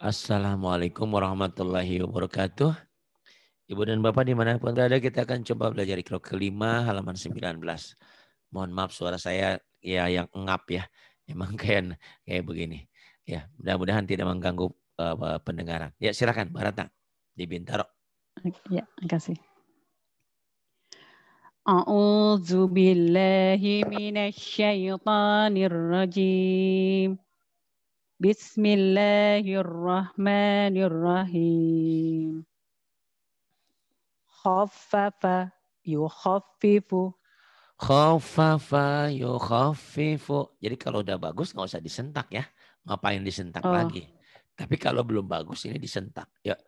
Assalamualaikum warahmatullahi wabarakatuh. Ibu dan Bapak dimanapun berada, kita akan coba belajar Iqra kelima halaman 19. Mohon maaf suara saya ya yang engap ya. Emang kayak, kayak begini. Ya, mudah-mudahan tidak mengganggu uh, pendengaran. Ya, silakan Barata di Bintaro. Ya, terima kasih. A'udzu billahi minasy syaithanir rajim. Bismillahirrahmanirrahim. Khaffafa yukhaffifu. Khaffafa yukhaffifu. Jadi kalau udah bagus nggak usah disentak ya. Ngapain disentak oh. lagi? Tapi kalau belum bagus ini disentak. Ya,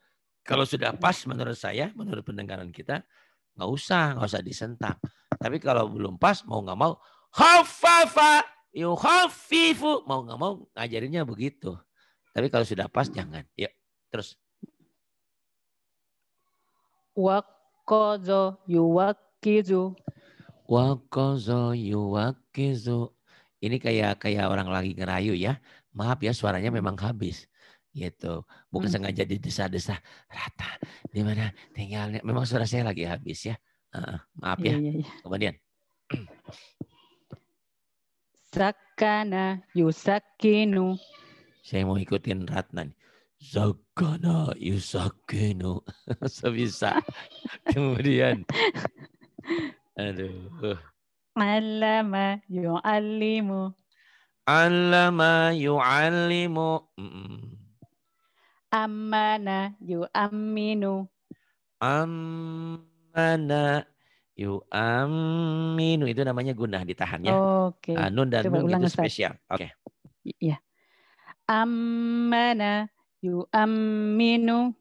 kalau sudah pas menurut saya, menurut pendengaran kita, nggak usah, nggak usah disentak. Tapi kalau belum pas, mau nggak mau, khafafa Yuhafifu. Mau nggak mau ngajarinnya begitu. Tapi kalau sudah pas jangan. Ya, terus. Wakozo yuwakizu. Wakozo yuwakizu. Ini kayak kayak orang lagi ngerayu ya. Maaf ya suaranya memang habis gitu bukan hmm. sengaja di desa desa rata di mana tinggalnya memang suara saya lagi habis ya uh, maaf ya iya, iya. iya. kemudian Zakana yusakinu. Saya mau ikutin Ratna nih. Zakana yusakinu. Sebisa. Kemudian. Aduh. Alama yu'allimu. Alama yu'allimu. Amana yu'amminu. Amana Yu aminu itu namanya gunah ditahannya. Oke. Okay. Ah, nun dan Coba nun itu spesial. Oke. Okay. Iya. yu aminu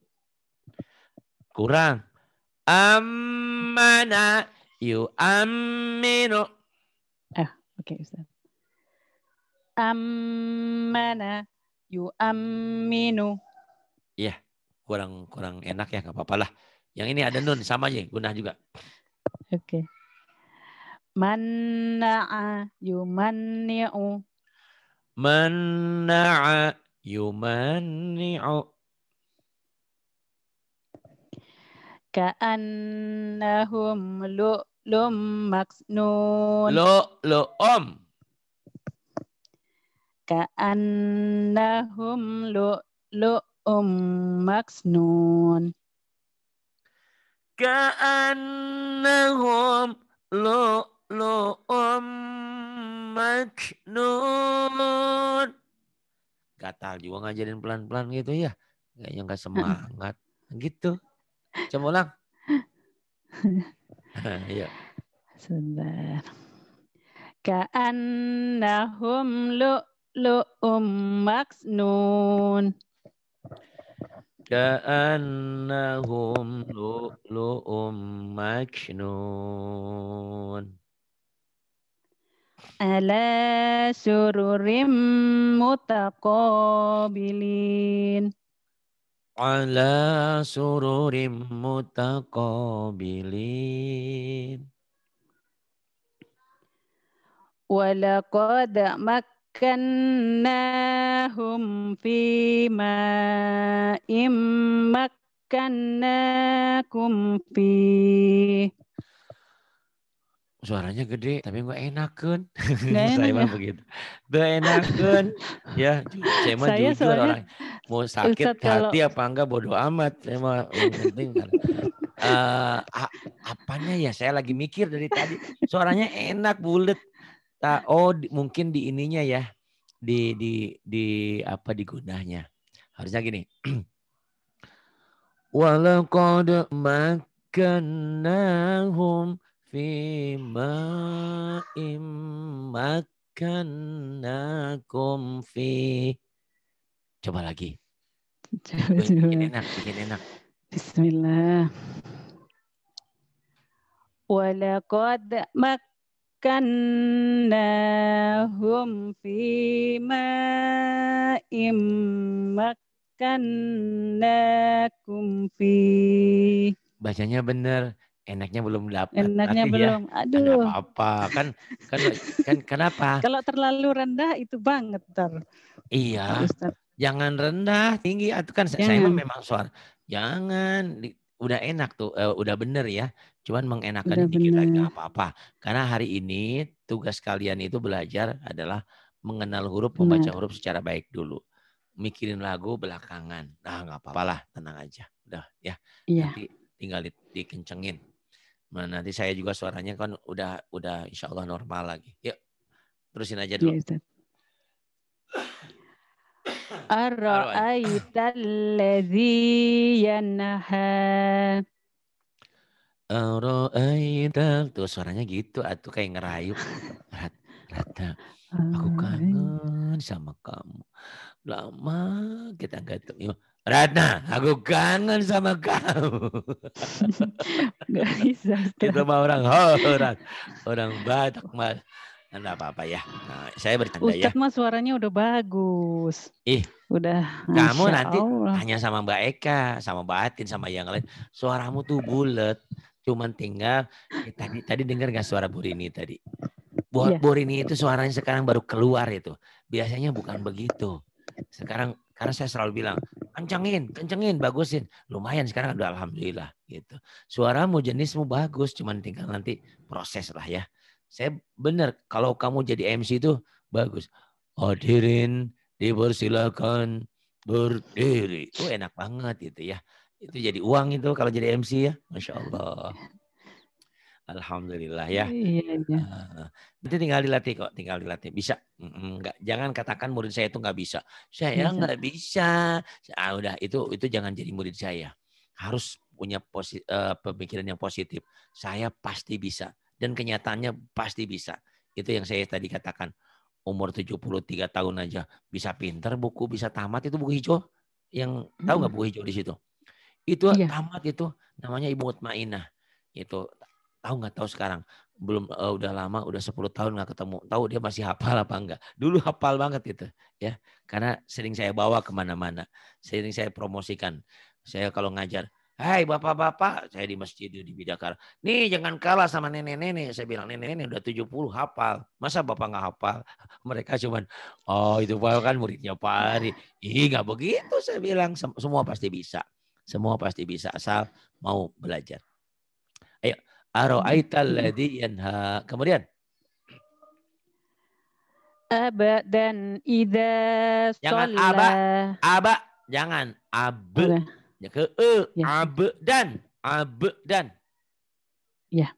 Kurang. yu aminu. Ah, oke okay, Ustaz. yu aminu. Iya, kurang kurang enak ya nggak apa-apalah. Yang ini ada nun sama aja, gunah juga. Oke. Okay. Manna'a yumanni'u. Manna'a yumanni'u. Ka'annahum lu'lum maksnun. Lu'lu'um. Ka'annahum lu'lu'um maksnun. كأنهم لؤلؤ مكنون Gatal juga ngajarin pelan-pelan gitu ya. Kayaknya nggak semangat. gitu. Coba ulang. Iya. Sebentar. Ka'annahum lu'lu'um maksnun kaannahum lu'lu'um maksnun ala sururim mutaqabilin ala مكناهم في ماء مكناكم فيه Suaranya gede, tapi nggak enakan. kan? saya mah begitu. enak enakan. ya, saya mah jujur soalnya, orang. Mau sakit Ustaz hati kalau... apa enggak bodoh amat. Saya mah penting kan. Uh, apanya ya, saya lagi mikir dari tadi. Suaranya enak, bulat. Ta oh di, mungkin di ininya ya di di di apa di gunanya. Harusnya gini. Walaqad makannahum fi ma'im makkannakum fi Coba lagi. Coba, Bikin enak, bikin enak. Bismillah. Walaqad mak مكناهم في ماء مكناكم فيه Bacanya benar, enaknya belum dapat. Enaknya Nanti ya, belum. Ya, Aduh. Apa, apa kan kan kan kenapa? Kalau terlalu rendah itu banget ter. Iya. Ustaz. Jangan rendah, tinggi itu kan Jangan. saya memang suara. Jangan udah enak tuh, uh, udah bener ya. Cuman mengenakan Udah dikit aja apa-apa. Karena hari ini tugas kalian itu belajar adalah mengenal huruf, membaca huruf secara baik dulu. Mikirin lagu belakangan. Nah, nggak apa-apalah, tenang aja. Udah ya. ya. Nanti tinggal di, dikencengin. Nah, nanti saya juga suaranya kan udah udah insya Allah normal lagi. Yuk, terusin aja dulu. Ya, أرأيت alladhi yanha Aroaita. Tuh suaranya gitu. Atuh ah, kayak ngerayu. Rat, rata. Aku kangen sama kamu. Lama kita nggak ketemu. Ratna, aku kangen sama kamu. Gak bisa. Itu mah orang orang orang Batak mas. Enggak nah, apa-apa ya. Nah, saya bercanda Ustaz ya. Ustadz mah suaranya udah bagus. Ih, udah. Kamu nanti Allah. hanya sama Mbak Eka, sama Mbak Atin, sama yang lain. Suaramu tuh bulat. Cuman tinggal ya, tadi tadi dengar nggak suara Burini tadi? buat iya. yeah. Burini itu suaranya sekarang baru keluar itu. Biasanya bukan begitu. Sekarang karena saya selalu bilang kencengin, kencengin, bagusin. Lumayan sekarang udah alhamdulillah gitu. Suaramu jenismu bagus, cuman tinggal nanti proses lah ya. Saya bener kalau kamu jadi MC itu bagus. Hadirin dipersilakan berdiri. Itu enak banget gitu ya. Itu jadi uang itu kalau jadi MC ya. Masya Allah. Alhamdulillah ya. Iya, iya. Uh, ah, nanti tinggal dilatih kok, tinggal dilatih. Bisa. Enggak, jangan katakan murid saya itu nggak bisa. Saya iya, nggak bisa. Ah, udah itu itu jangan jadi murid saya. Harus punya posi, uh, pemikiran yang positif. Saya pasti bisa dan kenyataannya pasti bisa. Itu yang saya tadi katakan. Umur 73 tahun aja bisa pinter buku, bisa tamat itu buku hijau. Yang tahu nggak hmm. buku hijau di situ? Itu iya. tamat itu namanya ibu mutmainah. Itu tahu nggak tahu sekarang belum uh, udah lama udah 10 tahun nggak ketemu tahu dia masih hafal apa enggak dulu hafal banget itu ya karena sering saya bawa kemana-mana sering saya promosikan saya kalau ngajar Hai bapak-bapak, saya di masjid di Bidakara. Nih jangan kalah sama nenek-nenek. Saya bilang nenek-nenek udah 70 hafal. Masa bapak nggak hafal? Mereka cuman, oh itu bapak kan muridnya Pak Ari. Ih nggak begitu saya bilang. Semua pasti bisa. Semua pasti bisa asal mau belajar. Ayo, ara'aital ladzi yanha. Kemudian Aba dan ida Jangan aba, aba, jangan ab. Ya ke e, ya. ab dan, ab dan. Ya.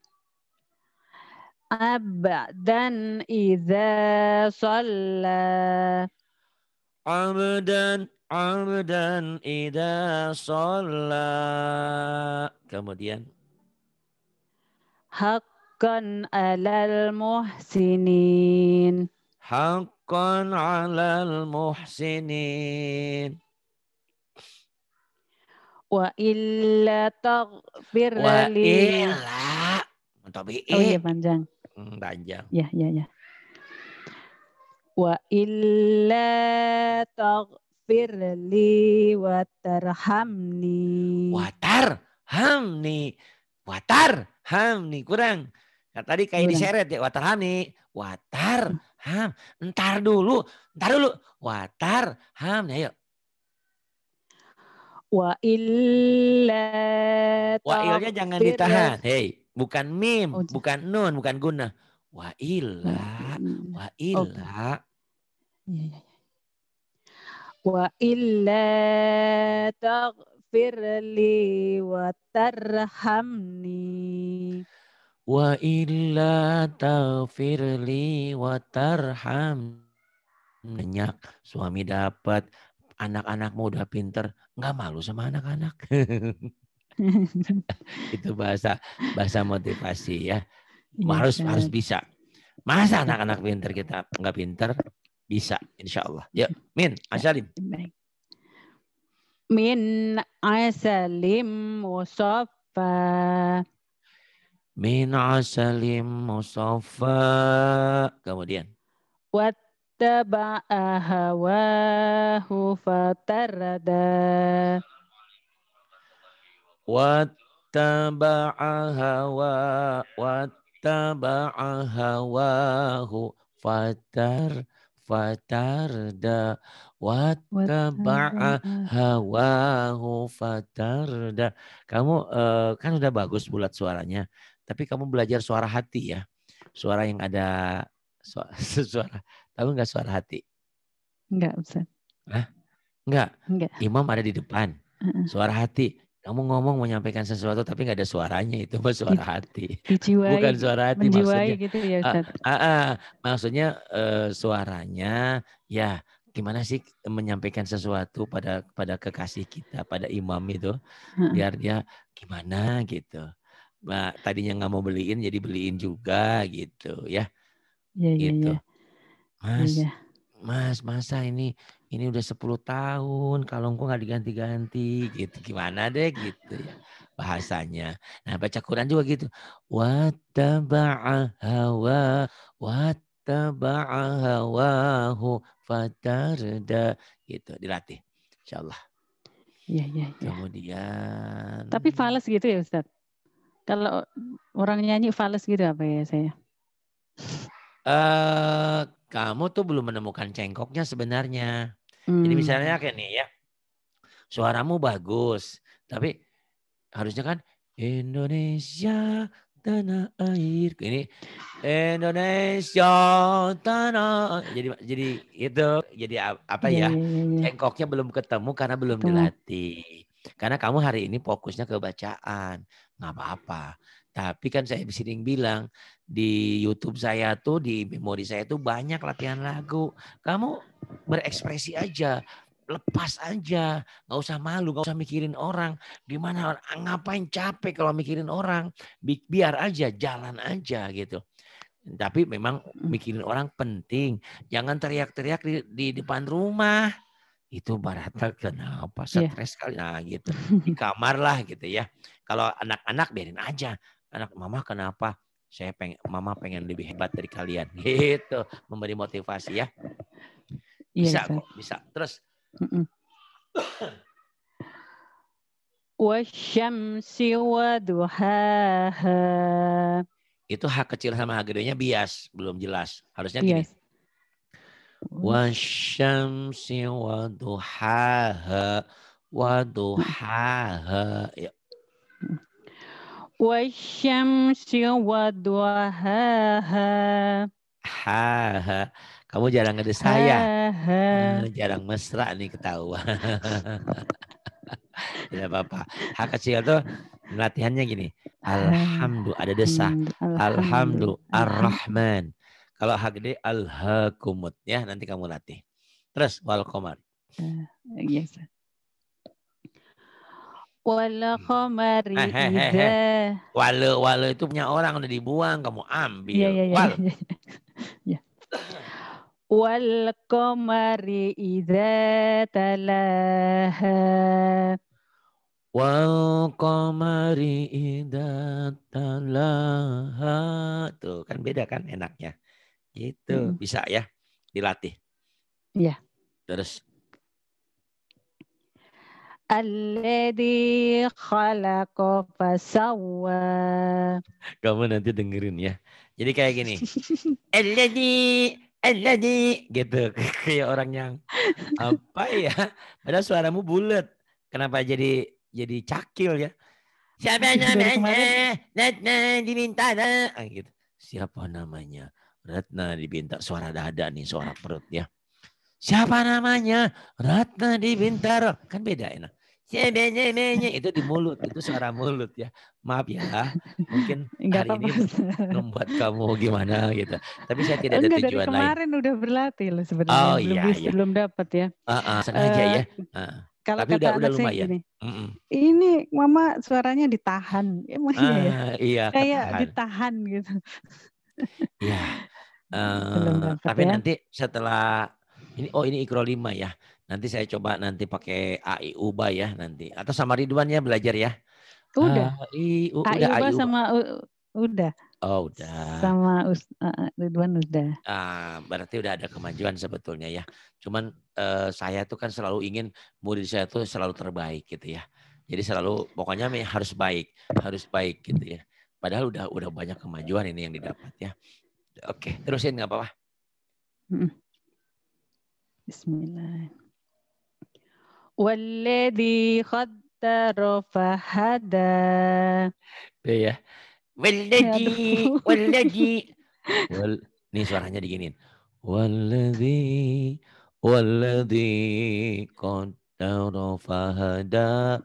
Aba dan ida sholat. dan abdan ida sholla. Kemudian hakkan alal muhsinin. hakkan alal muhsinin. Wa illa taghfir Wa illa. Oh iya panjang. Hmm, panjang. Ya, ya, ya. Wa illa taghfir firli watarhamni. Watar hamni. Watar hamni kurang. Nah, tadi kayak kurang. diseret ya watar hamni. Watar ham. Entar dulu, entar dulu. Watar hamni ayo. Wa illa Wa ilnya jangan ditahan. Hei, bukan mim, oh, bukan nun, bukan guna. Wa illa, wa illa. Okay. Iya, iya, iya. وإلا تغفر لي وترحمني وإلا تغفر لي وترحمني nenyak suami dapat anak-anak muda pinter nggak malu sama anak-anak itu bahasa bahasa motivasi ya iya, harus ya, harus bisa masa anak-anak pinter kita nggak pinter bisa, insya Allah. Ya, min asalim. Min asalim Musafa. Min asalim Musafa. Kemudian. Wattaba'a hawahu fatarada. Wattaba'a hawa. Wattaba'a hawahu fatarada fatarda wattaba'a hawahu fatarda. Kamu uh, kan udah bagus bulat suaranya, tapi kamu belajar suara hati ya. Suara yang ada suara, suara tahu nggak suara hati? Enggak, Ustaz. Hah? Enggak. Enggak. Imam ada di depan. Suara hati kamu ngomong menyampaikan sesuatu tapi nggak ada suaranya itu mas suara hati Dijiwai, bukan suara hati maksudnya gitu ya, ah, Ustaz. Uh, uh, maksudnya uh, suaranya ya gimana sih menyampaikan sesuatu pada pada kekasih kita pada imam itu biar dia gimana gitu nah, tadinya nggak mau beliin jadi beliin juga gitu ya, ya gitu ya. mas ya, ya. mas masa ini ini udah 10 tahun kalungku nggak diganti-ganti gitu gimana deh gitu ya bahasanya nah baca Quran juga gitu wattaba'a hawa fatarda gitu dilatih insyaallah Iya, iya, iya. Kemudian. Tapi fals gitu ya Ustaz? Kalau orang nyanyi fals gitu apa ya saya? Eh, uh, kamu tuh belum menemukan cengkoknya sebenarnya. Hmm. Jadi misalnya kayak nih ya, suaramu bagus, tapi harusnya kan Indonesia tanah air ini Indonesia tanah jadi jadi itu jadi apa iya, ya iya, iya, cengkoknya yeah, belum ketemu karena belum dilatih karena kamu hari ini fokusnya ke bacaan nggak apa-apa tapi kan saya sering bilang di YouTube saya tuh di memori saya tuh banyak latihan lagu. Kamu berekspresi aja, lepas aja, nggak usah malu, nggak usah mikirin orang. Gimana ngapain capek kalau mikirin orang? Bi biar aja, jalan aja gitu. Tapi memang mikirin orang penting. Jangan teriak-teriak di, di depan rumah itu barata kenapa iya. stres yeah. kali nah gitu di kamar lah gitu ya kalau anak-anak biarin aja anak mama kenapa saya pengen mama pengen lebih hebat dari kalian gitu memberi motivasi ya iya, bisa yes, kok bisa terus wasyamsi waduhaha itu hak kecil sama hak gedenya bias belum jelas harusnya gini yes. wasyamsi waduhaha waduhaha ya mm. Wasyamsi wadwahaha. ha Kamu jarang ada saya. Hmm, jarang mesra nih ketawa. Tidak apa-apa. Hak kecil tuh latihannya gini. Alhamdu ada desa Alhamdu arrahman. Kalau hak gede alhakumut ya nanti kamu latih. Terus wal komar. Uh, eh, yes wala khamari walau wala hmm. wala itu punya orang udah dibuang kamu ambil Iya iya iya. wal ya, ya. wal qamari idza talaha wal tuh kan beda kan enaknya itu bisa ya dilatih ya terus Alladhi khalaqa fasawwa. Kamu nanti dengerin ya. Jadi kayak gini. Alladhi Alladhi gitu kayak orang yang apa ya? Padahal suaramu bulat. Kenapa jadi jadi cakil ya? Siapa namanya? Ratna diminta ah, gitu. Siapa namanya? Ratna diminta suara dada nih, suara perut ya. Siapa namanya? Ratna di Bintaro. Kan beda enak nye menye itu di mulut itu suara mulut ya maaf ya mungkin Enggak hari apa -apa. ini membuat kamu gimana gitu tapi saya tidak oh, ada tujuan dari kemarin lain. udah berlatih loh sebenarnya oh, belum, iya, iya. belum dapat ya uh -uh, sengaja uh, ya uh. Kalau Tapi kata udah, udah lumayan. Gini, Ini mama suaranya ditahan. Ya, uh, ya. Ah, iya. Kayak ditahan gitu. Iya. Uh, tapi ya. nanti setelah ini oh ini ikro lima ya. Nanti saya coba nanti pakai AI Uba ya nanti. Atau sama Ridwan ya belajar ya. Udah. AI, U, udah, AI Uba sama U, udah. Oh, udah. Sama Us, uh, Ridwan udah. Ah, berarti udah ada kemajuan sebetulnya ya. Cuman uh, saya tuh kan selalu ingin murid saya tuh selalu terbaik gitu ya. Jadi selalu pokoknya harus baik, harus baik gitu ya. Padahal udah udah banyak kemajuan ini yang didapat ya. Oke, terusin nggak apa-apa. Bismillah. Walladhi khaddara fahada. Ya. Walladhi, walladhi. Wal, nih suaranya diginin. Walladhi, walladhi qaddara fahada.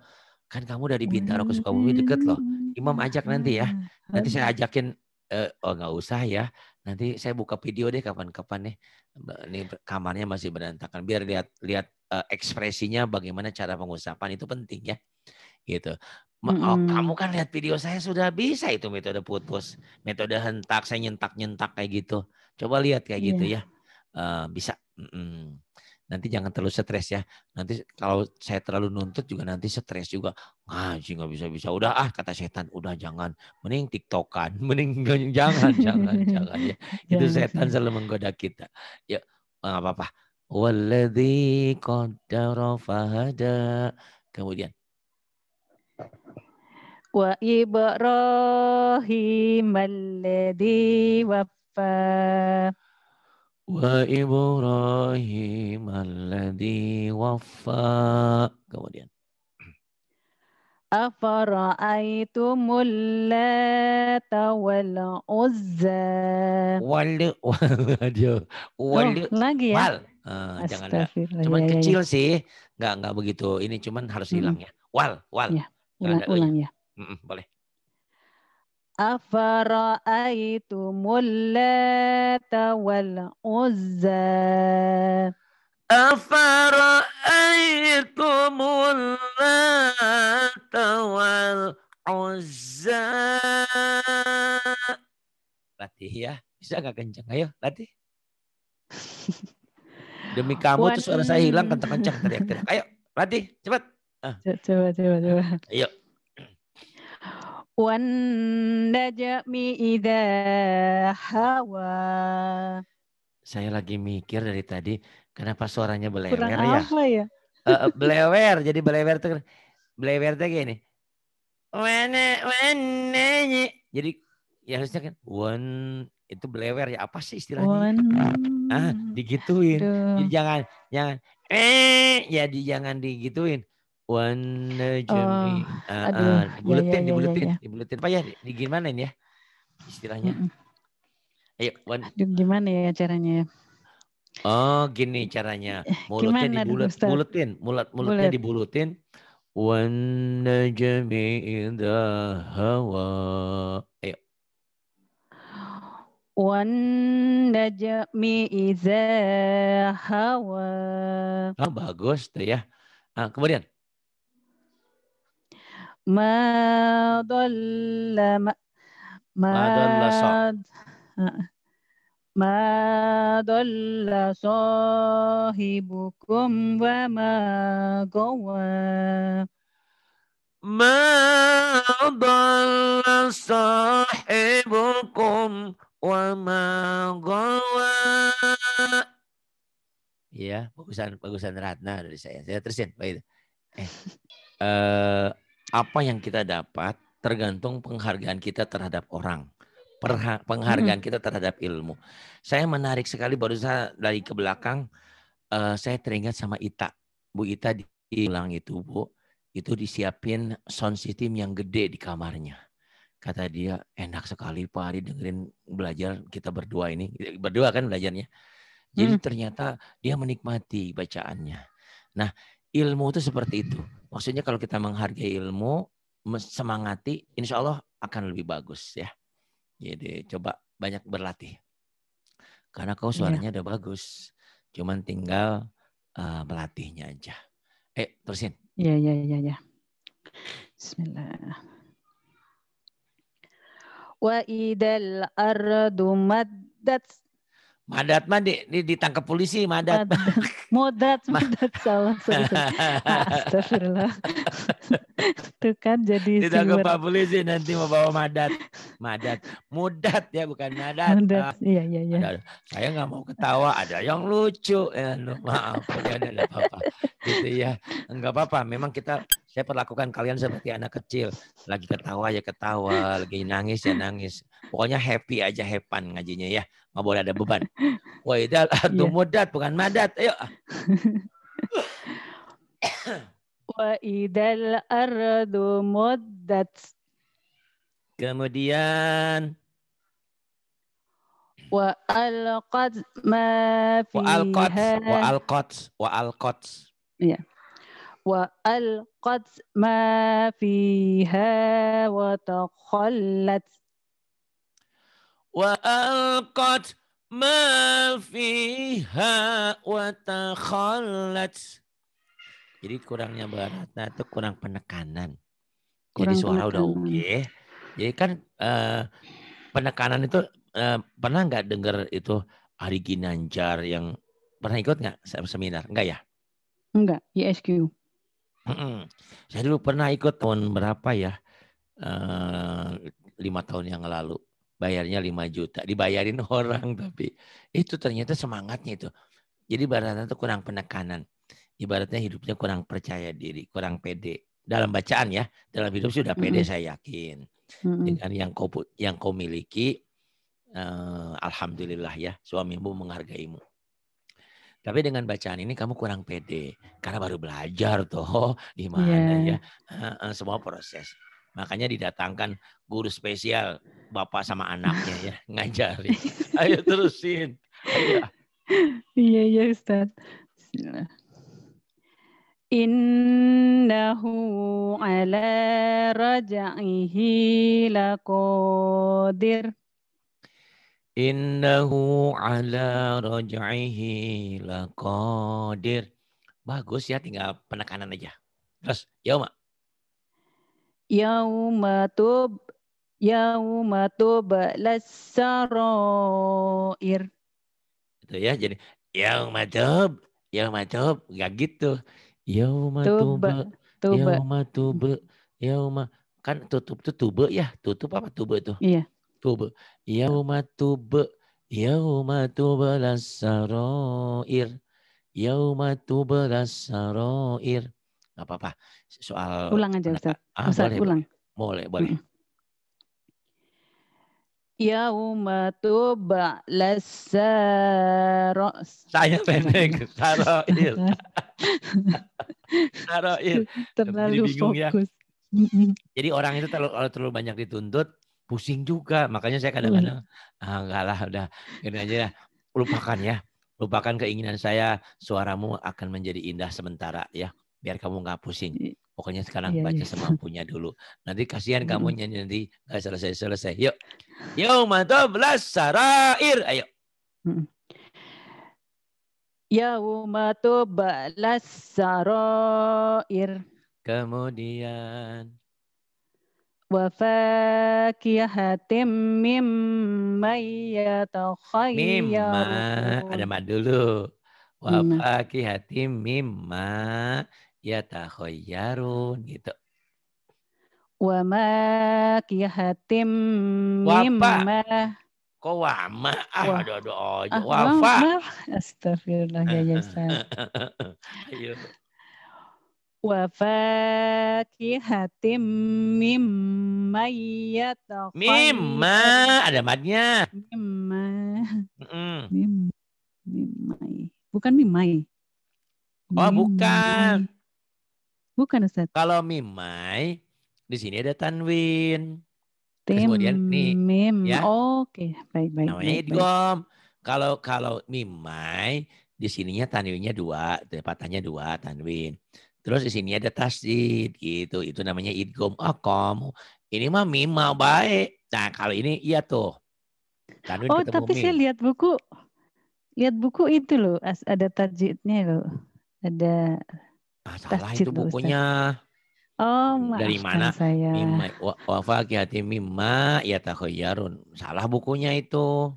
Kan kamu dari Bintaro ke Sukabumi deket loh. Imam ajak nanti ya. Nanti saya ajakin, eh, oh nggak usah ya. Nanti saya buka video deh kapan-kapan nih. Ini kamarnya masih berantakan. Biar lihat lihat eh, ekspresinya bagaimana cara pengusapan itu penting ya. Gitu. Mm -hmm. kamu kan lihat video saya sudah bisa itu metode putus, metode hentak, saya nyentak-nyentak kayak gitu. Coba lihat kayak yeah. gitu iya. ya. Uh, bisa. Mm -mm nanti jangan terlalu stres ya. Nanti kalau saya terlalu nuntut juga nanti stres juga. Ah, Ngaji nggak bisa bisa. Udah ah kata setan, udah jangan. Mending tiktokan, mending jangan jangan jangan ya. Itu setan selalu menggoda kita. Ya nggak apa-apa. Walladzi qaddara fahada. Kemudian wa Ibrahim alladhi waffa وإبراهيم الذي وفى kemudian أفرأيتم اللات والعزى wal aduh wal lagi ya wal jangan cuman ya, ya, ya. kecil sih nggak nggak begitu ini cuman harus hilang ya wal wal ya. ulang, ulang ya boleh أفرأيتم اللات والعزى أفرأيتم wal uzza. Latih ya, bisa nggak kencang? Ayo, latih. Demi kamu Wan... tuh suara saya hilang kencang-kencang teriak-teriak. Ayo, latih, cepat. Ah. Coba, coba, coba. Ayo. Wandajami idha hawa. Saya lagi mikir dari tadi, kenapa suaranya belewer Kurang ya? Apa ya? uh, belewer, jadi belewer tuh kan, belewer tuh gini. Wana wana Jadi ya harusnya kan wan itu belewer ya apa sih istilahnya? One. Ah, digituin. Jadi jangan jangan eh ya di, jangan digituin. Wan najmi. Oh, uh, aduh, ya, ya, bulutin, ya, di ya, Pak ya, di gimana ini ya istilahnya? Mm Ayo, Wan. Aduh, gimana ya caranya Oh, gini caranya. Eh, eh, mulutnya Gimana dibulet, Ustaz? mulut mulutnya Bulet. dibulutin. Wan najmi idha hawa. Ayo. Wan najmi iza hawa. Ah, bagus tuh ya. Ah, kemudian. ما ضل ما ما ضل ما ضل صاحبكم وما غوى ما ضل صاحبكم وما غوى ya bagusan bagusan Ratna dari saya saya terusin baik eh uh, apa yang kita dapat tergantung penghargaan kita terhadap orang. Perha hmm. penghargaan kita terhadap ilmu. Saya menarik sekali baru saya dari ke belakang uh, saya teringat sama Ita. Bu Ita ulang itu, Bu, itu disiapin sound system yang gede di kamarnya. Kata dia, enak sekali Pak Ari dengerin belajar kita berdua ini. Berdua kan belajarnya. Jadi hmm. ternyata dia menikmati bacaannya. Nah, ilmu itu seperti itu. Maksudnya kalau kita menghargai ilmu, semangati, insya Allah akan lebih bagus ya. Jadi gitu. coba banyak berlatih. Karena kau iya. suaranya yeah. udah bagus, cuman tinggal uh, melatihnya aja. Eh, terusin. Iya, iya, iya, ya. Bismillah. Wa idal ardu maddat Madat mah di, di, ditangkap polisi madat. Modat, modat salah. Astagfirullah. Itu kan jadi ditangkap Pak polisi nanti mau bawa madat. Madat. Mudat ya bukan madat. Mudat. Ah, iya iya iya. Ada, saya nggak mau ketawa, ada yang lucu. Ya, maaf, ya, ada apa-apa. Gitu ya. Enggak apa-apa, memang kita saya perlakukan kalian seperti anak kecil. Lagi ketawa ya ketawa, lagi nangis ya nangis. Pokoknya happy aja, hepan ngajinya ya. Nggak boleh ada beban. Wa idal iya. mudat, bukan madat. Ayo. Wa idal ardu muddat. Kemudian wa alqad ma fiha wa alqad wa alqad wa alqad Iya. Yeah. وألقت ما فيها وتخلت وألقت ما فيها وتخلت Jadi kurangnya Barata itu kurang penekanan. Kurang Jadi suara penekanan. udah oke. Okay. Jadi kan uh, penekanan itu uh, pernah nggak dengar itu Ari Ginanjar yang pernah ikut nggak seminar? Enggak ya? Enggak, ISQ mm Saya dulu pernah ikut tahun berapa ya? Eh, lima tahun yang lalu. Bayarnya lima juta. Dibayarin orang tapi itu ternyata semangatnya itu. Jadi ibaratnya itu kurang penekanan. Ibaratnya hidupnya kurang percaya diri, kurang pede. Dalam bacaan ya, dalam hidup sudah pede mm-hmm. saya yakin. Dengan yang kau yang kau miliki, Uh, alhamdulillah ya, suamimu menghargaimu. Tapi dengan bacaan ini kamu kurang pede karena baru belajar toh gimana iya. yeah. ya semua proses. Makanya didatangkan guru spesial bapak sama anaknya ya ngajari Ayo terusin. Iya iya Ustaz. Innahu ala raja'ihi laqadir. Innahu ala raj'ihi laqadir. Bagus ya, tinggal penekanan aja. Terus, yauma. Yauma tub yauma tub lasarair. Itu ya, jadi yauma tub, yauma tub, enggak gitu. Yauma tub tuba. yauma tub yauma kan tutup tuh tube ya, tutup apa tube tuh? Iya tuba. yauma tuba. yauma tuba sarair yauma tuba sarair nggak apa-apa soal ulang aja Ustaz. Ah, Ustaz boleh, ulang. Boleh, boleh. Mm. Yauma tuba lasaro. Saya pendek. Saroir. Saroir. Terlalu Jadi bingung ya. fokus. Ya. Jadi orang itu terlalu, terlalu banyak dituntut, pusing juga. Makanya saya kadang-kadang hmm. ah, enggak lah udah ini aja lah. lupakan ya. Lupakan keinginan saya, suaramu akan menjadi indah sementara ya. Biar kamu nggak pusing. Pokoknya sekarang iya, baca iya. semampunya dulu. Nanti kasihan hmm. kamu nyanyi nanti nggak selesai-selesai. Yuk. mantap belas sarair. Ayo. Hmm. Yaumatu balas sarair. Kemudian wafakiyahatim mimma Mim Mimma, ada mad dulu. Wafakiyahatim mimma yatakhayyaru gitu. Wama kiyahatim mimma. Kok wama? Ah, Wah. aduh, aduh, oh, iya. ah, Wafa. Astagfirullah, ya, ya, Ayo wafakihatim mimma yatakhayyaru. Mimma ada madnya. Mimma. Mm. Mim, mimai. Bukan mimai. Oh, bukan. Bukan Ustaz. Kalau mimai di sini ada tanwin. Tim, Kemudian nih mim. ya. Oke, baik baik. Namanya baik, Kalau kalau mimai di sininya tanwinnya dua, patahnya dua tanwin. Terus di sini ada tasdid gitu. Itu namanya idgom. Oh Ini mah mau baik. Nah kalau ini iya tuh. oh tapi mim. saya lihat buku. Lihat buku itu loh. Ada tajwidnya loh. Ada Masalah ah, itu bukunya. Ustaz. Oh, dari mana? Saya. Mimma wafaqihati mimma yatakhayarun. Salah bukunya itu.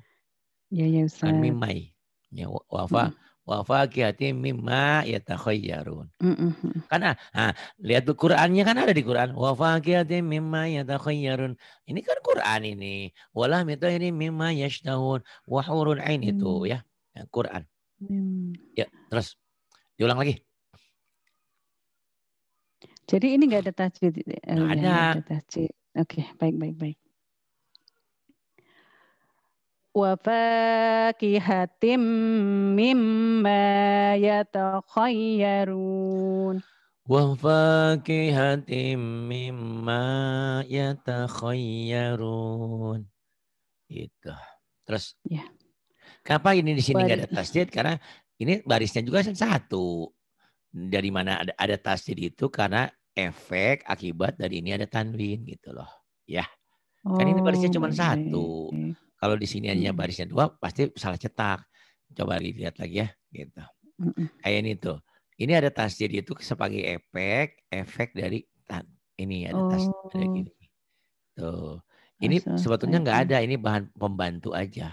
Iya, ya, ya kan Ustaz. Kan mimai. Ya, wafa. Hmm wa faqihatin mimma yatakhayyarun. Mm, mm, mm Karena ah, lihat Qur'annya kan ada di Qur'an wa faqihatin mimma yatakhayyarun. Ini kan Qur'an ini. Wala ini mimma yashtahun wa hurun ain itu mm. ya, ya. Qur'an. Ya, terus diulang lagi. Jadi ini enggak ada tajwid. Enggak eh, ya, ada. ada Oke, okay, baik baik baik. وفاكهة مما يتخيرون وفاكهة مما يتخيرون itu terus ya. kenapa ini di sini nggak ada tasdid karena ini barisnya juga kan satu dari mana ada ada tasdid itu karena efek akibat dari ini ada tanwin gitu loh ya kan ini barisnya cuma okay. Oh, satu kalau di sini hanya barisnya dua, pasti salah cetak. Coba lihat lagi ya, gitu. Kayak ini tuh. Ini ada tas jadi itu sebagai efek efek dari ini ada tas ada gini. Oh. Tuh. Ini Masa, sebetulnya nggak ada, ini bahan pembantu aja.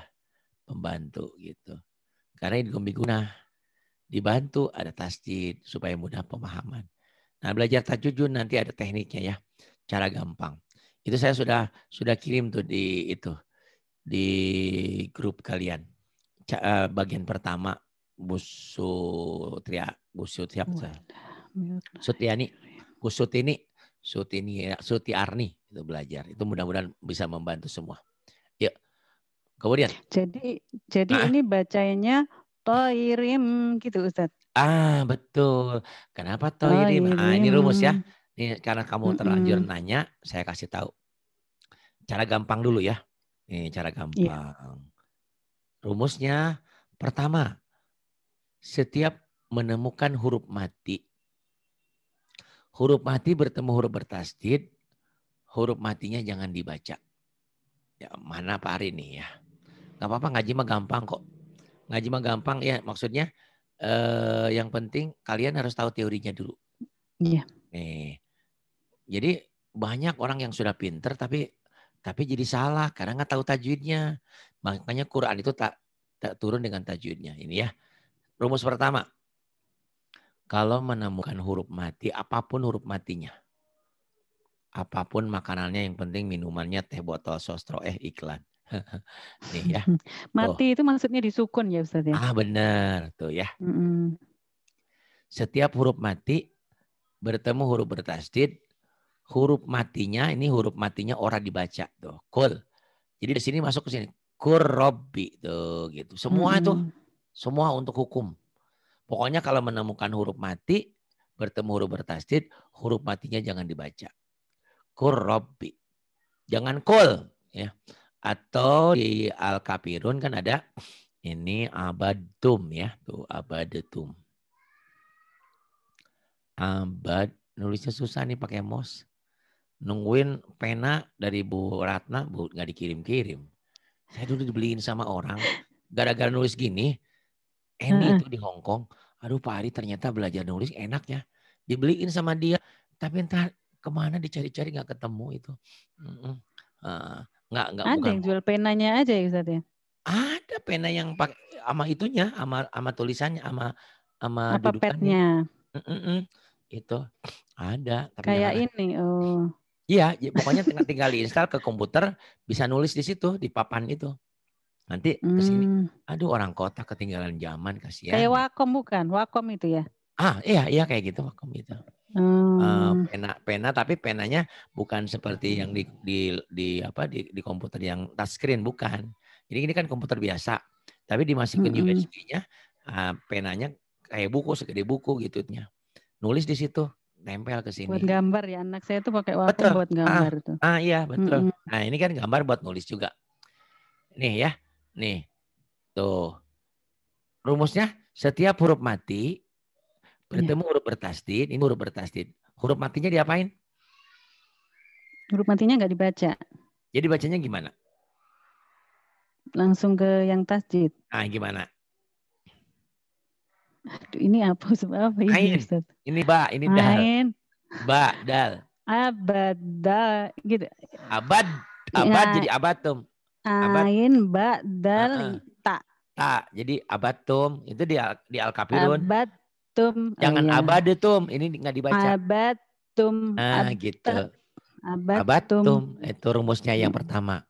Pembantu gitu. Karena ini guna dibantu ada tasjid supaya mudah pemahaman. Nah, belajar tajujun nanti ada tekniknya ya. Cara gampang. Itu saya sudah sudah kirim tuh di itu di grup kalian. Eh, bagian pertama busutria Tria, Busu siapa? Sutiani, Busut ini, Suti ini, Suti Arni itu belajar. Itu mudah-mudahan bisa membantu semua. Yuk. Kemudian. Jadi jadi nah. ini bacanya toirim gitu Ustaz. Ah, betul. Kenapa toirim? toirim. Ah, ini rumus ya. Ini karena kamu terlanjur mm -mm. nanya, saya kasih tahu. Cara gampang dulu ya. Ini cara iya. gampang. Yeah. Rumusnya pertama, setiap menemukan huruf mati, huruf mati bertemu huruf bertasdid, huruf matinya jangan dibaca. Ya, mana Pak Ari nih ya? Gak apa-apa ngaji mah gampang kok. Ngaji mah gampang ya maksudnya eh, yang penting kalian harus tahu teorinya dulu. Iya. Nih. Jadi banyak orang yang sudah pinter tapi tapi jadi salah karena nggak tahu tajwidnya. Makanya Quran itu tak, tak turun dengan tajwidnya. Ini ya. Rumus pertama. Kalau menemukan huruf mati, apapun huruf matinya. Apapun makanannya yang penting minumannya teh botol sostro eh iklan. Nih ya. Mati tuh. itu maksudnya disukun ya Ustaz ya. Ah benar tuh ya. Mm -mm. Setiap huruf mati bertemu huruf bertasdid huruf matinya ini huruf matinya orang dibaca tuh kol. jadi di sini masuk ke sini kurobi tuh gitu semua hmm. tuh semua untuk hukum pokoknya kalau menemukan huruf mati bertemu huruf bertasdid huruf matinya jangan dibaca kurobi jangan kol, ya atau di al Kapirun kan ada ini abadum ya tuh abadetum abad nulisnya susah nih pakai mouse nungguin pena dari Bu Ratna, Bu nggak dikirim-kirim. Saya dulu dibeliin sama orang, gara-gara nulis gini, Eni uh. itu di Hong Kong, aduh Pak Ari ternyata belajar nulis enak ya, dibeliin sama dia, tapi entah kemana dicari-cari nggak ketemu itu. Uh, nggak nggak ada yang jual penanya aja ya Ustaz ya? Ada pena yang pakai sama itunya, sama sama tulisannya, sama sama apa dudukannya. petnya? Mm -mm, itu ada. Tapi Kayak ini, oh. Iya, ya, pokoknya tinggal, tinggal diinstal ke komputer, bisa nulis di situ di papan itu. Nanti ke sini, hmm. aduh orang kota ketinggalan zaman kasihan. Kayak Wacom bukan? Wacom itu ya? Ah, iya iya kayak gitu Wacom itu. Eh, hmm. pena pena tapi penanya bukan seperti yang di di di apa di, di komputer yang touchscreen bukan. Jadi ini kan komputer biasa, tapi dimasukin hmm. USB-nya, uh, ah, penanya kayak buku segede buku gitunya. Nulis di situ nempel ke sini. Buat gambar ya anak saya tuh pakai wafer betul. buat ah, gambar ah, tuh. Ah iya betul. Mm -hmm. Nah ini kan gambar buat nulis juga. Nih ya, nih tuh rumusnya setiap huruf mati iya. bertemu huruf bertasdid. Ini huruf bertasdid. Huruf matinya diapain? Huruf matinya nggak dibaca. Jadi bacanya gimana? Langsung ke yang tasjid. Ah gimana? Aduh, ini apa sebab apa ini Ustaz? Ini ba, ini dal. Ain. Ba, dal. Gitu. Iya. dal. gitu. Abad, abad ya. jadi abatum. Abad. Ain, ba, dal, uh -uh. ta. Ta, jadi abatum itu di di al kafirun. Abatum. Jangan oh, iya. abadetum, ini nggak dibaca. Abatum. Ah, ab gitu. Abatum. abatum. Itu rumusnya yang pertama.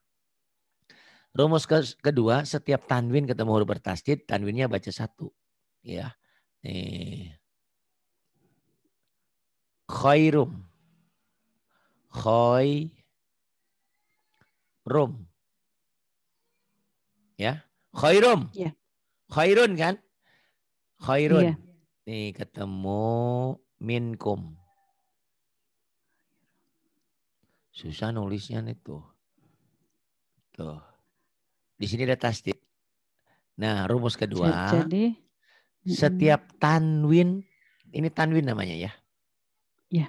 Rumus kedua, setiap tanwin ketemu huruf bertasjid, tanwinnya baca satu ya. Nih. Khairum. Khoi rum. Ya, khairum. Ya. Khairun kan? Khairun. Ya. Nih ketemu minkum. Susah nulisnya nih tuh. Tuh. Di sini ada tasdid. Nah, rumus kedua. Jadi setiap tanwin ini tanwin namanya ya. Ya.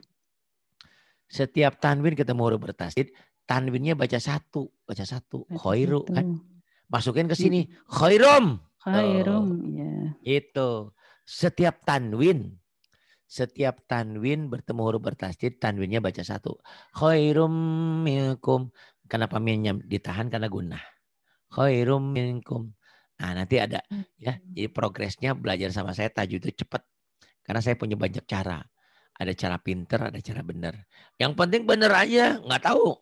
Setiap tanwin ketemu huruf bertasid tanwinnya baca satu, baca satu, khairu kan. Masukin ke sini, khairum. Khairum, oh. ya. Itu. Setiap tanwin setiap tanwin bertemu huruf bertasdid tanwinnya baca satu khairum minkum kenapa minnya ditahan karena gunah khairum minkum Nah, nanti ada ya. Hmm. Jadi progresnya belajar sama saya tajuk itu cepat. Karena saya punya banyak cara. Ada cara pinter, ada cara benar. Yang penting benar aja, nggak tahu.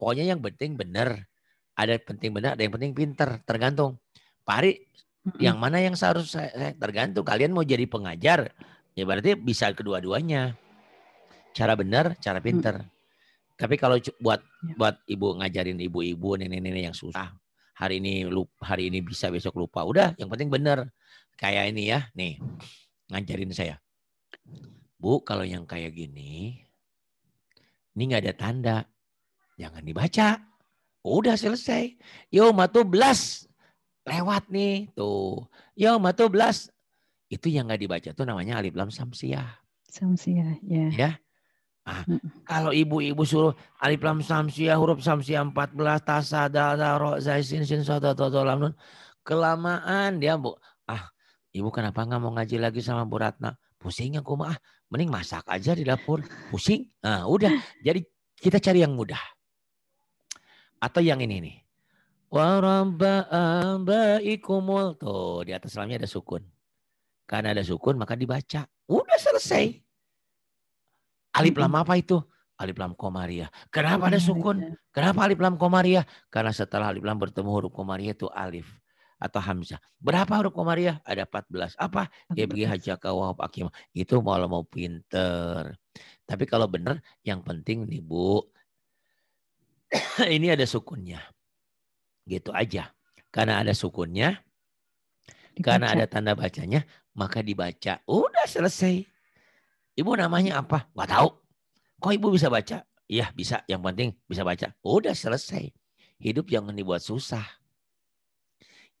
Pokoknya yang penting benar. Ada penting benar, ada yang penting pinter, tergantung. Pari hmm. yang mana yang seharus saya, tergantung kalian mau jadi pengajar ya berarti bisa kedua-duanya cara benar cara hmm. pinter tapi kalau buat ya. buat ibu ngajarin ibu-ibu nenek-nenek yang susah hari ini lupa, hari ini bisa besok lupa. Udah, yang penting benar. Kayak ini ya, nih ngajarin saya. Bu, kalau yang kayak gini, ini nggak ada tanda. Jangan dibaca. Udah selesai. Yo, matu belas. Lewat nih. Tuh. Yo, matu belas. Itu yang nggak dibaca. tuh namanya alif lam samsiah. Samsiah, ya. Yeah. Ya. Ah, kalau ibu-ibu suruh alif lam samsia huruf samsia 14 tasada ro zaisin sin to toto lam nun kelamaan dia bu ah ibu kenapa nggak mau ngaji lagi sama Bu Ratna pusingnya aku mah mending masak aja di dapur pusing ah udah jadi kita cari yang mudah atau yang ini nih waramba ambaikumul tuh di atas salamnya ada sukun karena ada sukun maka dibaca udah selesai Alif lam apa itu? Alif lam komariah. Kenapa ada iya, sukun? Iya. Kenapa alif lam komariah? Karena setelah alif lam bertemu huruf komariah itu alif atau hamzah. Berapa huruf komariah? Ada 14. Apa? YBG ya, hajaka wahab akimah. Itu malah mau pinter. Tapi kalau benar yang penting nih Bu. ini ada sukunnya. Gitu aja. Karena ada sukunnya. Dibaca. Karena ada tanda bacanya. Maka dibaca. Udah selesai. Ibu namanya apa? Gak tahu. Kok ibu bisa baca? Iya bisa. Yang penting bisa baca. Udah selesai. Hidup jangan dibuat susah.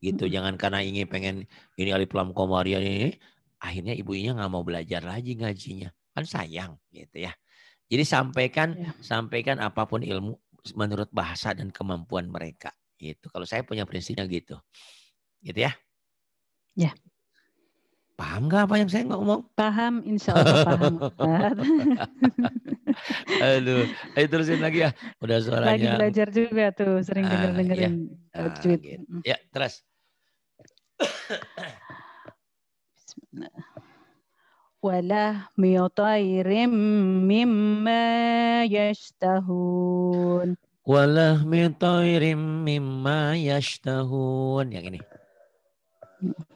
Gitu. Hmm. Jangan karena ingin pengen ini alif lam komaria ini. Akhirnya ibunya nggak mau belajar lagi ngajinya. Kan sayang gitu ya. Jadi sampaikan ya. sampaikan apapun ilmu menurut bahasa dan kemampuan mereka. Gitu. Kalau saya punya prinsipnya gitu. Gitu ya. Ya. Paham nggak apa yang saya ngomong? Paham, insya Allah paham. Aduh, ayo terusin lagi ya. Udah suaranya. Lagi belajar juga tuh, sering ah, denger-dengerin ya, ah, tweet. Gitu. Ya, terus. ولحم طير مما يشتهون ولحم طير مما يشتهون yang ini mm.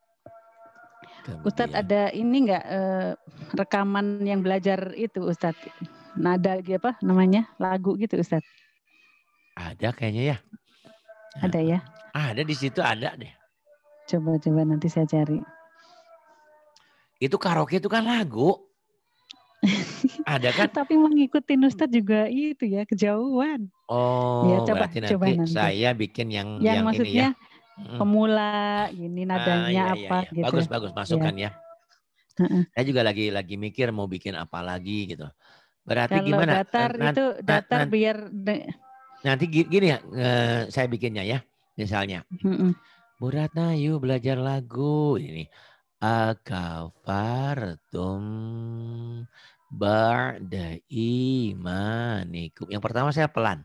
Ustadz ada ini nggak eh, rekaman yang belajar itu Ustadz? Nada gitu apa namanya? Lagu gitu Ustadz. Ada kayaknya ya. Ada ya. ada di situ ada deh. Coba-coba nanti saya cari. Itu karaoke itu kan lagu. ada kan? Tapi mengikuti Ustadz juga itu ya kejauhan. Oh, ya, coba, berarti nanti, coba nanti saya bikin yang yang, yang ini ya pemula gini ah, nadanya ah, iya, iya, apa iya. gitu. Bagus bagus masukan iya. ya. ya. Saya juga lagi lagi mikir mau bikin apa lagi gitu. Berarti Kalau gimana? datar eh, nanti, itu datar nanti, biar nanti gini ya eh, saya bikinnya ya misalnya. Uh-uh. yuk belajar lagu ini. Akafartum Barda imanikum. Yang pertama saya pelan.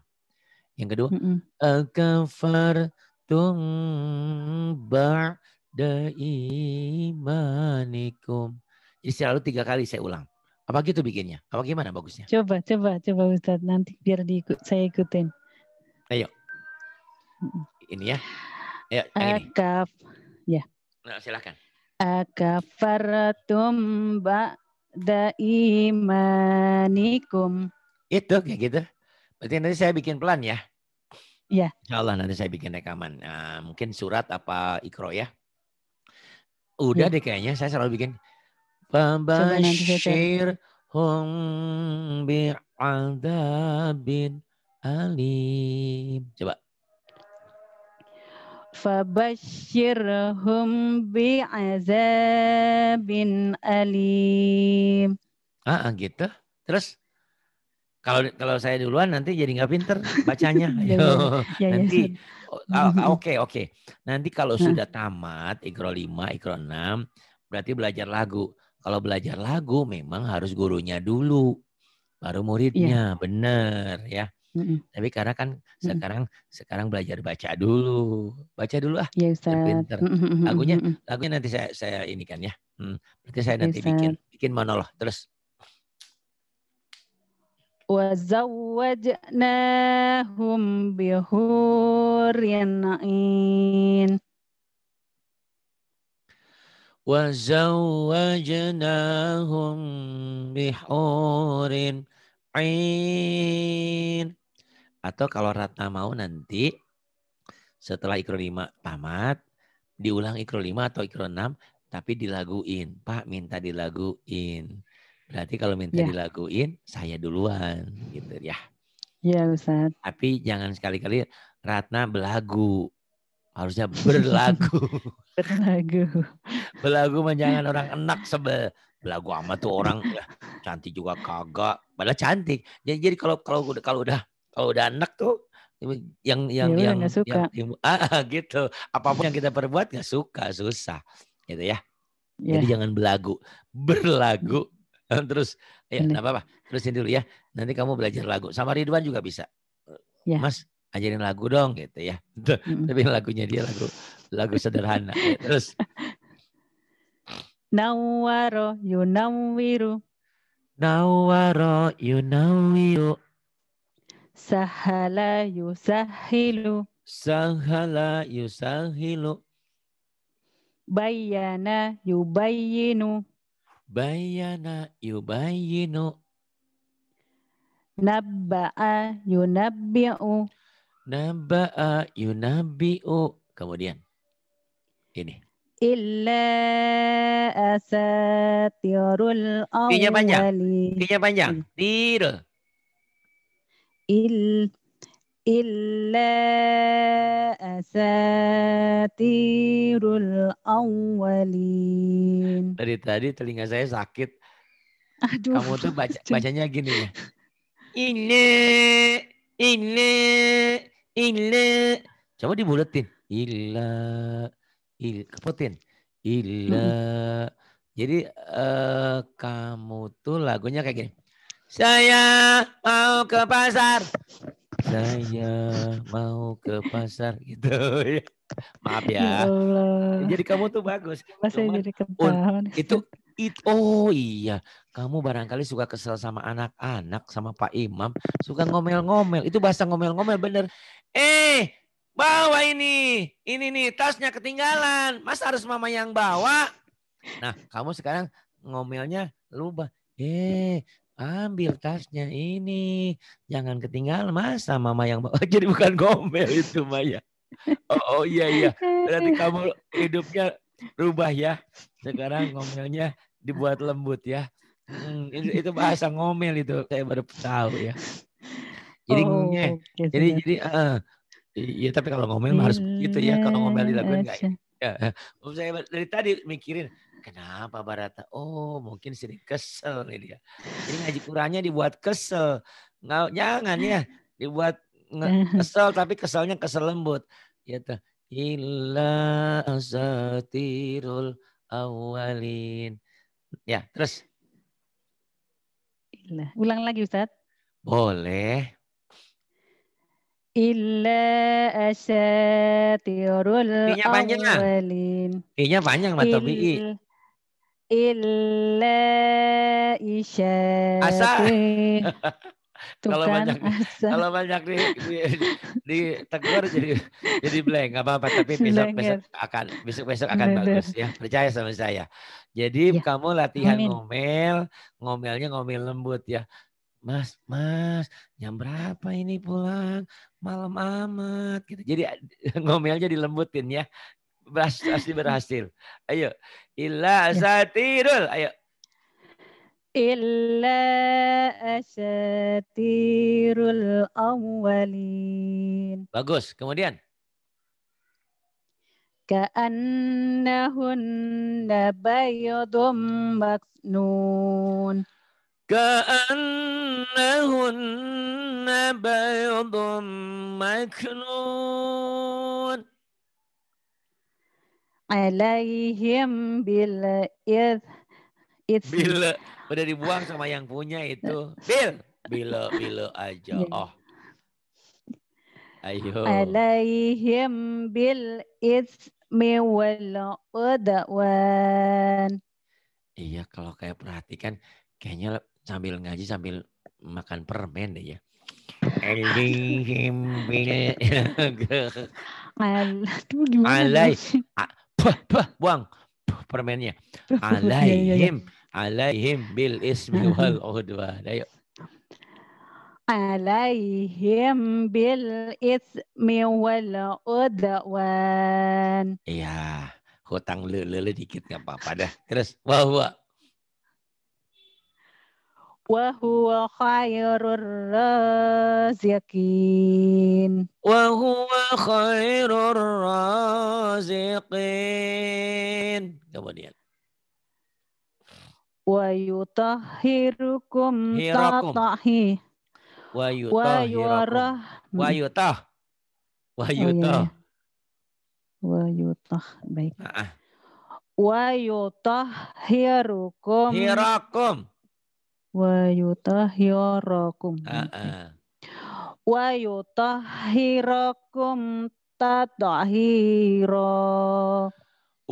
Yang kedua, akafartum ba'da imanikum. Jadi selalu tiga kali saya ulang. Apa gitu bikinnya? Apa gimana bagusnya? Coba, coba, coba Ustaz. Nanti biar diikut, saya ikutin. Ayo. Ini ya. Ayo, yang ini. Akaf. Ya. Nah, silahkan. Akafaratum ba'da imanikum. Itu kayak gitu. Berarti nanti saya bikin pelan ya. Iya. Insya Allah nanti saya bikin rekaman. Nah, mungkin surat apa ikro ya. Udah ya. deh kayaknya saya selalu bikin pembashir hum bi'adabin alim. Coba. Fabashirhum bi'azabin alim. Ah, ah, gitu. Terus kalau kalau saya duluan nanti jadi nggak pinter bacanya. ya, ya, nanti oh, ah, ah, oke ya, oke. Okay, nanti kalau nah. sudah tamat ikro 5, ikro 6 berarti belajar lagu. Kalau belajar lagu memang harus gurunya dulu baru muridnya, iya. benar ya. Mm-mm. Tapi karena kan Mm-mm. sekarang sekarang belajar baca dulu, baca dulu ah, ya, Ustaz. pinter. Lagunya lagunya nanti saya saya ini kan ya. Hmm. Berarti saya nanti ya, bikin bikin monolog terus. وزوجناهم بحور عين وزوجناهم بحور عين atau kalau Ratna mau nanti setelah ikro 5 tamat diulang ikro 5 atau ikro 6 tapi dilaguin Pak minta dilaguin Berarti kalau minta ya. dilaguin, saya duluan gitu ya. Iya Ustaz. Tapi jangan sekali-kali Ratna belagu. Harusnya berlagu. berlagu. belagu menjangan jangan orang enak sebel. Belagu amat tuh orang ya, cantik juga kagak. Padahal cantik. Jadi, jadi kalau kalau udah kalau udah kalau udah enak tuh yang yang ya, yang, suka. yang ah, gitu apapun yang kita perbuat nggak suka susah gitu ya. ya. Jadi jangan belagu, berlagu Terus ya nggak apa-apa. Terusin dulu ya. Nanti kamu belajar lagu. Sama Ridwan juga bisa. Ya. Mas ajarin lagu dong gitu ya. Mm. Tapi lagunya dia lagu lagu sederhana. Ya. Terus Nawaro yunawiru Nawaro yunawiru Sahala yusahilu Sahala yusahilu Bayana yubayinu Bayana yubayinu. Nabba'a yunabbi'u. Nabba'a yunabbi'u. Kemudian. Ini. Illa asatirul awali. Kinya panjang. Kinya panjang. Tira. Il إلا asatirul awalin. Tadi tadi telinga saya sakit. Aduh. Kamu tuh baca, bacanya gini ya. Ini, ini, ini. Coba dibuletin. Illa, il, keputin. Illa. Jadi uh, kamu tuh lagunya kayak gini. Saya mau ke pasar saya mau ke pasar gitu ya. Maaf ya. ya Jadi kamu tuh bagus. Saya jadi Itu it, oh iya, kamu barangkali suka kesel sama anak-anak sama Pak Imam, suka ngomel-ngomel. Itu bahasa ngomel-ngomel bener. Eh, bawa ini. Ini nih tasnya ketinggalan. Mas harus mama yang bawa. Nah, kamu sekarang ngomelnya lu eh ambil tasnya ini jangan ketinggalan sama mama yang bawa jadi bukan ngomel itu Maya oh, oh iya iya berarti kamu hidupnya rubah ya sekarang ngomelnya dibuat lembut ya hmm, itu, itu bahasa ngomel itu saya baru tahu ya jadi oh, okay, jadi jadi uh, iya tapi kalau ngomel harus gitu ya kalau ngomel dilakukan nggak ya iya, Ya, saya dari tadi mikirin kenapa Barata? Oh, mungkin sering kesel nih dia. Jadi ngaji Qurannya dibuat kesel. Nggak, jangan ya, dibuat kesel tapi keselnya kesel lembut. Ya tuh. Illa satirul awalin. Ya, terus. ulang lagi Ustaz. Boleh illa asatirul Inya panjang awalin. Ah. Inya panjang mata bi. Illa isyatir. Asa. kalau kan, banyak kalau banyak di, di, di tegur jadi jadi blank nggak apa-apa tapi besok besok akan besok besok akan bagus ya percaya sama saya jadi ya. kamu latihan ngomel ngomelnya ngomel lembut ya Mas, mas, jam berapa ini pulang? Malam amat. Gitu. Jadi ngomelnya dilembutin ya. Berhasil, pasti berhasil. Ayo. Illa asatirul. Iya. Ayo. Illa asatirul awalin. Bagus. Kemudian. Ka'annahunna nabayudum maknun. كأنهن بيض مكنون عليهم إذ Bil, udah dibuang sama yang punya itu. Bil, bilo, bilo aja. Iya. Oh. Ayo. Alaihim bil ismi wal udwan. Iya, kalau kayak perhatikan, kayaknya sambil ngaji sambil makan permen deh ya. Eli Alai. buang permennya. Iya, iya, iya. Alaihim. Alaihim bil ismi wal udwan. Ayo. Alaihim bil ismi wal udwan. Iya. Hutang lele dikit nggak apa-apa dah. Terus. Wah, wah wa huwa khairur raziqin wa huwa khairur raziqin kemudian wa yutahhirukum tatahi wa yutah wa yutah oh, wa iya, iya. yutah wa yutah baik wa yutah hirukum hirakum wa yutahhirakum uh -uh. wa yutahhirakum tatahira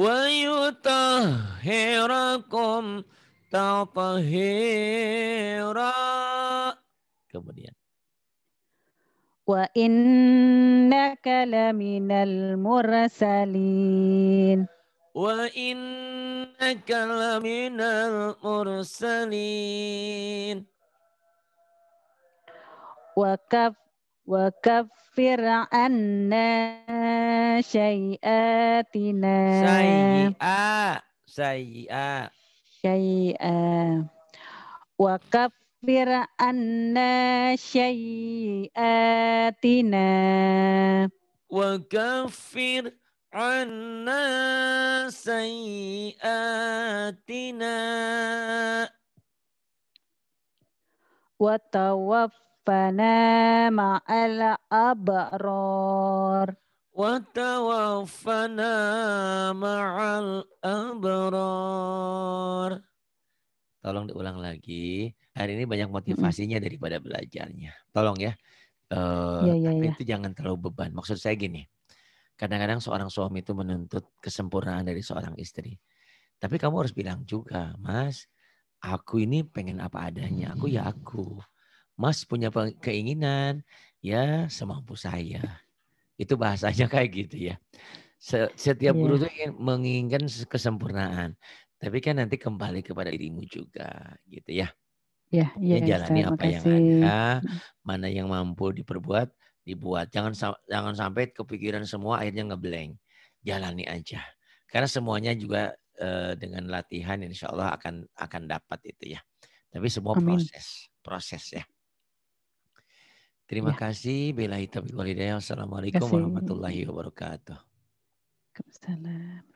wa yutahhirakum tatahira kemudian wa innaka laminal mursalin Wa inna firaan na syai'atina, wakaf firaan na syai'atina, wakaf firaan na syai'atina, wakaf firaan na syai'atina, wakaf syai'atina, wakaf firaan wa tawaffana ma'al abrar wa tawaffana ma'al abrar Tolong diulang lagi. Hari ini banyak motivasinya daripada belajarnya. Tolong ya. Uh, eh, yeah, yeah, tapi yeah. itu jangan terlalu beban. Maksud saya gini, Kadang-kadang seorang suami itu menuntut kesempurnaan dari seorang istri. Tapi kamu harus bilang juga, Mas, aku ini pengen apa adanya. Aku ya aku. Mas punya keinginan, ya semampu saya. Itu bahasanya kayak gitu ya. Setiap guru itu iya. ingin menginginkan kesempurnaan. Tapi kan nanti kembali kepada dirimu juga gitu ya. Ya, ya, ya jalani apa yang ada, mm. mana yang mampu diperbuat, dibuat. Jangan jangan sampai kepikiran semua akhirnya ngeblank. Jalani aja. Karena semuanya juga eh, dengan latihan insya Allah akan akan dapat itu ya. Tapi semua Amin. proses, proses ya. Terima ya. kasih. Bila hitam walidaya. Wassalamualaikum warahmatullahi wabarakatuh. Waalaikumsalam.